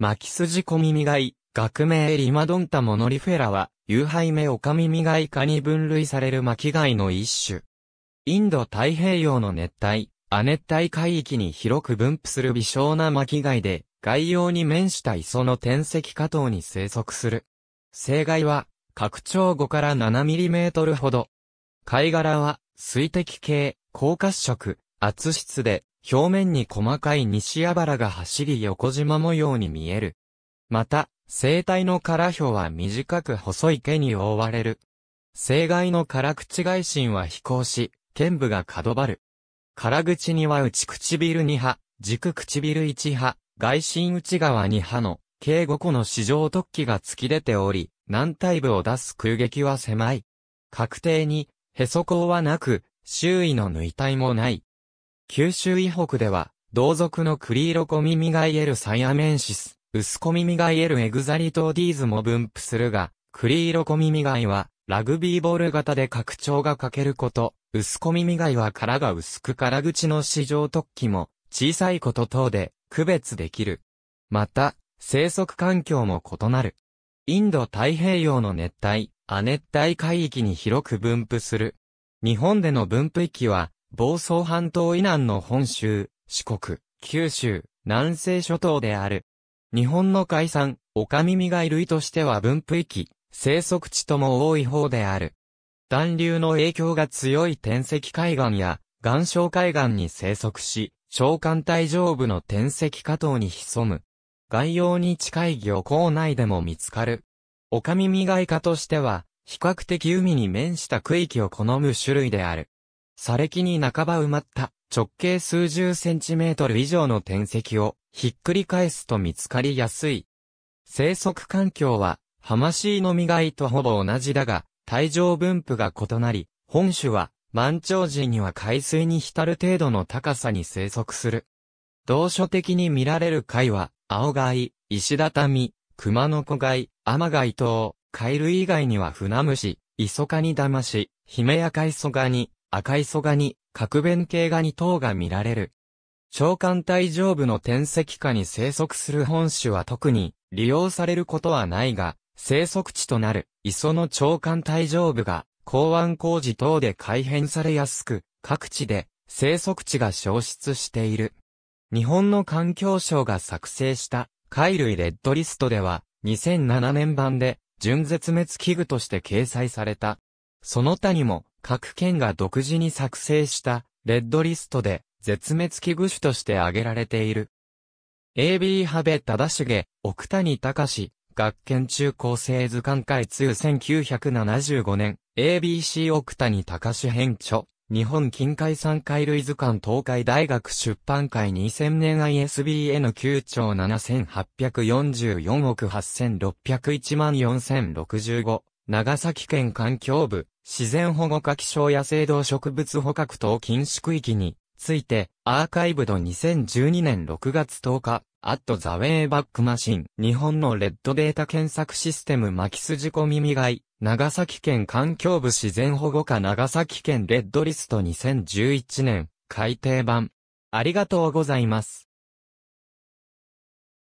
巻き筋小耳貝、学名リマドンタモノリフェラは、有害目オカミ耳貝科に分類される巻貝の一種。インド太平洋の熱帯、亜熱帯海域に広く分布する微小な巻貝で、外洋に面した磯の天石下等に生息する。生貝は、拡張5から7トルほど。貝殻は、水滴系、高褐色、厚質で、表面に細かい西あばらが走り横縞模様に見える。また、生体の殻表は短く細い毛に覆われる。生外の殻口外心は飛行し、剣部が角張る。殻口には内唇2派、軸唇1派、外心内側2派の、計5個の四条突起が突き出ており、軟体部を出す空撃は狭い。確定に、へそ口はなく、周囲の縫い体もない。九州以北では、同族のクリーロコミミガイエルサイアメンシス、ウスコミミガイエルエグザリトーディーズも分布するが、クリーロコミミガイは、ラグビーボール型で拡張が欠けること、薄コミミガイは殻が薄く殻口の市場突起も、小さいこと等で、区別できる。また、生息環境も異なる。インド太平洋の熱帯、亜熱帯海域に広く分布する。日本での分布域は、房総半島以南の本州、四国、九州、南西諸島である。日本の海産、オカミミガイ類としては分布域、生息地とも多い方である。暖流の影響が強い天石海岸や岩礁海岸に生息し、小艦隊上部の天石下島に潜む。外洋に近い漁港内でも見つかる。オカミミガイ科としては、比較的海に面した区域を好む種類である。砂礫に半ば埋まった直径数十センチメートル以上の天石をひっくり返すと見つかりやすい。生息環境は、ハマシイの実貝とほぼ同じだが、体上分布が異なり、本種は満潮時には海水に浸る程度の高さに生息する。同所的に見られる貝は、青貝、石畳、熊の子貝、天貝等、貝類以外には船虫、イソカニダマシ、ヒメやカイソガニ、赤い磯ガニ、角弁系ガニ等が見られる。長官帯上部の天石下に生息する本種は特に利用されることはないが、生息地となる磯の長官帯上部が港湾工事等で改変されやすく、各地で生息地が消失している。日本の環境省が作成した貝類レッドリストでは2007年版で純絶滅危惧として掲載された。その他にも各県が独自に作成したレッドリストで絶滅危惧種として挙げられている。AB ハベ忠重、奥谷隆、学研中高生図鑑会通1975年、ABC 奥谷隆編著、日本近海産海類図鑑東海大学出版会2000年 ISBN 9兆7844億8601万4065長崎県環境部、自然保護課気象野生動植物捕獲等禁止区域について、アーカイブド2012年6月10日、アットザウェイバックマシン、日本のレッドデータ検索システム巻きすじこ耳がい、長崎県環境部自然保護課長崎県レッドリスト2011年、改訂版。ありがとうございます。